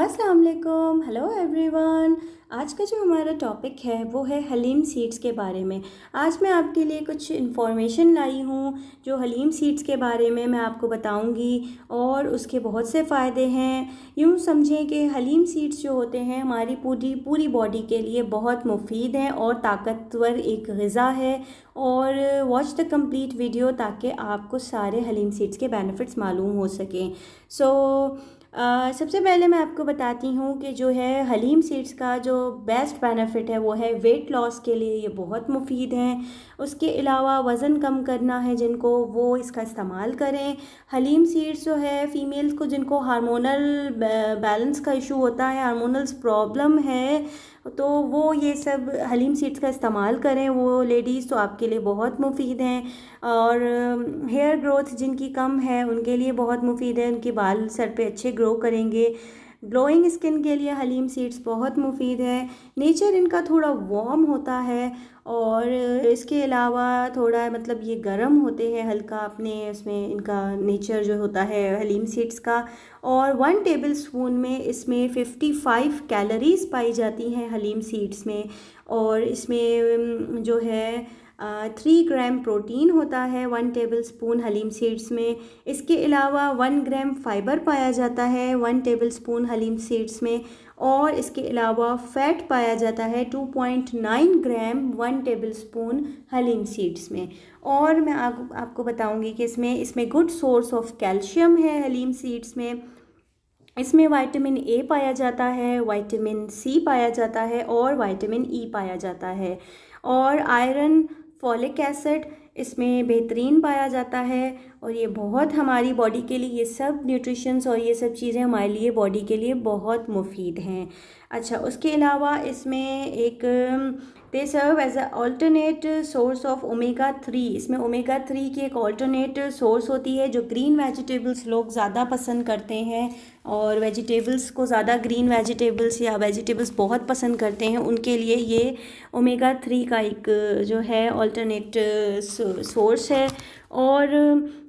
अस्सलाम वालेकुम hello everyone आज का जो हमारा टॉपिक है वो है हलीम सीड्स के बारे में आज मैं आपके लिए कुछ इन्फॉर्मेशन लाई हूँ जो हलीम सीड्स के बारे में मैं आपको बताऊँगी और उसके बहुत से फ़ायदे हैं यूँ समझें कि हलीम सीड्स जो होते हैं हमारी पूरी पूरी बॉडी के लिए बहुत मुफीद हैं और ताकतवर एक गज़ा है और वॉच द कम्प्लीट वीडियो ताकि आपको सारे हलीम सीड्स के बेनिफिट्स मालूम हो सकें सो so, सबसे पहले मैं आपको बताती हूँ कि जो है हलीम सीड्स का जो बेस्ट बेनिफिट है वो है वेट लॉस के लिए ये बहुत मुफीद हैं उसके अलावा वज़न कम करना है जिनको वो इसका इस्तेमाल करें हलीम सीड्स जो है फ़ीमेल्स को जिनको हार्मोनल बैलेंस का इशू होता है हार्मोनल्स प्रॉब्लम है तो वो ये सब हलीम सीड्स का इस्तेमाल करें वो लेडीज़ तो आपके लिए बहुत मुफीद हैं और हेयर um, ग्रोथ जिनकी कम है उनके लिए बहुत मुफीद है उनके बाल सर पे अच्छे ग्रो करेंगे ग्लोइंग स्किन के लिए हलीम सीड्स बहुत मुफीद है नेचर इनका थोड़ा वार्म होता है और इसके अलावा थोड़ा मतलब ये गर्म होते हैं हल्का अपने इसमें इनका नेचर जो होता है हलीम सीड्स का और वन टेबल स्पून में इसमें फिफ्टी फ़ाइव कैलोरीज़ पाई जाती हैं हलीम सीड्स में और इसमें जो है थ्री ग्राम प्रोटीन होता है वन टेबल स्पून हलीम सीड्स में इसके अलावा वन ग्राम फाइबर पाया जाता है वन टेबल स्पून हलीम सीड्स में और इसके अलावा फ़ैट पाया जाता है two point nine gram one tablespoon हलीम सीड्स में और मैं आप, आपको बताऊंगी कि इसमें इसमें गुड सोर्स ऑफ कैल्शियम है हलीम सीड्स में इसमें विटामिन ए पाया जाता है विटामिन सी पाया जाता है और विटामिन ई e पाया जाता है और आयरन folic acid इसमें बेहतरीन पाया जाता है और ये बहुत हमारी बॉडी के लिए ये सब न्यूट्रिशंस और ये सब चीज़ें हमारे लिए बॉडी के लिए बहुत मुफीद हैं अच्छा उसके अलावा इसमें एक they serve as alternate source of omega three इसमें ओमेगा थ्री की एक ऑल्टरनेट सोर्स होती है जो ग्रीन वेजिटेबल्स लोग ज़्यादा पसंद करते हैं और वेजिटेबल्स को ज़्यादा ग्रीन वेजिटेबल्स या वेजिटेबल्स बहुत पसंद करते हैं उनके लिए ये ओमेगा थ्री का एक जो है ऑल्टरनेट सोर्स है और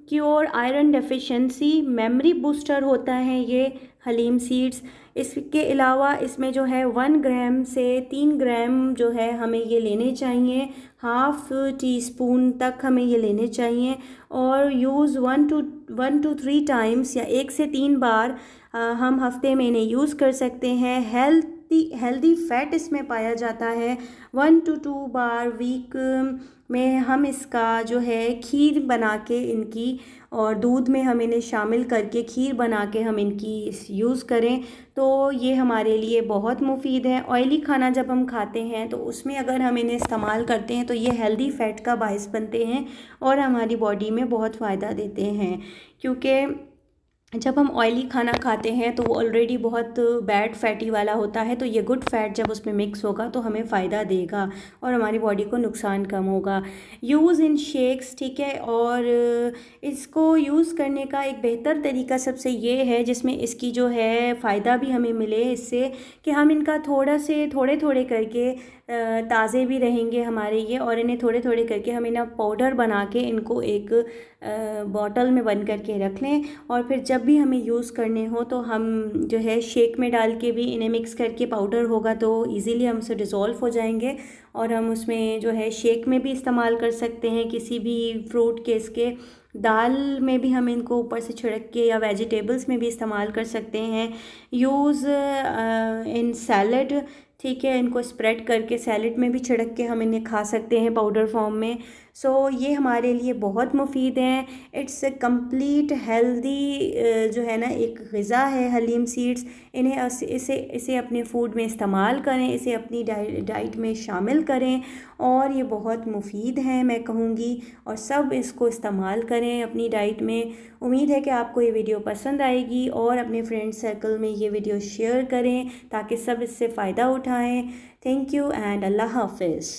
cure iron deficiency memory booster होता है ये हलीम सीड्स इसके अलावा इसमें जो है वन ग्राम से तीन ग्राम जो है हमें ये लेने चाहिए हाफ टी स्पून तक हमें ये लेने चाहिए और use one two one two three times या एक से तीन बार आ, हम हफ्ते में इन्हें यूज़ कर सकते हैं हेल्थ हेल्दी फैट इसमें पाया जाता है वन टू टू बार वीक में हम इसका जो है खीर बना के इनकी और दूध में हम इन्हें शामिल करके खीर बना के हम इनकी यूज़ करें तो ये हमारे लिए बहुत मुफीद है ऑयली खाना जब हम खाते हैं तो उसमें अगर हम इन्हें इस्तेमाल करते हैं तो ये हेल्दी फ़ैट का बायस बनते हैं और हमारी बॉडी में बहुत फ़ायदा देते हैं क्योंकि जब हम ऑयली खाना खाते हैं तो वो ऑलरेडी बहुत बैड फैटी वाला होता है तो ये गुड फैट जब उसमें मिक्स होगा तो हमें फ़ायदा देगा और हमारी बॉडी को नुकसान कम होगा यूज़ इन शेक्स ठीक है और इसको यूज़ करने का एक बेहतर तरीका सबसे ये है जिसमें इसकी जो है फ़ायदा भी हमें मिले इससे कि हम इनका थोड़ा से थोड़े थोड़े करके ताज़े भी रहेंगे हमारे ये और इन्हें थोड़े थोड़े करके हम इन्हें पाउडर बना के इनको एक बॉटल में बन करके रख लें और फिर जब भी हमें यूज़ करने हो तो हम जो है शेक में डाल के भी इन्हें मिक्स करके पाउडर होगा तो ईज़िली हम उसे डिज़ोल्व हो जाएंगे और हम उसमें जो है शेक में भी इस्तेमाल कर सकते हैं किसी भी फ्रूट के इसके दाल में भी हम इनको ऊपर से छिड़क के या वेजिटेबल्स में भी इस्तेमाल कर सकते हैं यूज़ इन सैलड ठीक है इनको स्प्रेड करके सैलड में भी छिड़क के हम इन्हें खा सकते हैं पाउडर फॉर्म में सो so, ये हमारे लिए बहुत मुफीद हैं इट्स ए कम्प्लीट हेल्दी जो है ना एक गज़ा है हलीम सीड्स इन्हें इसे इसे अपने फूड में इस्तेमाल करें इसे अपनी डाइट में शामिल करें और ये बहुत मुफीद हैं मैं कहूँगी और सब इसको इस्तेमाल करें अपनी डाइट में उम्मीद है कि आपको ये वीडियो पसंद आएगी और अपने फ्रेंड सर्कल में ये वीडियो शेयर करें ताकि सब इससे फ़ायदा उठा हैं थैंक यू एंड अल्लाह हाफिज़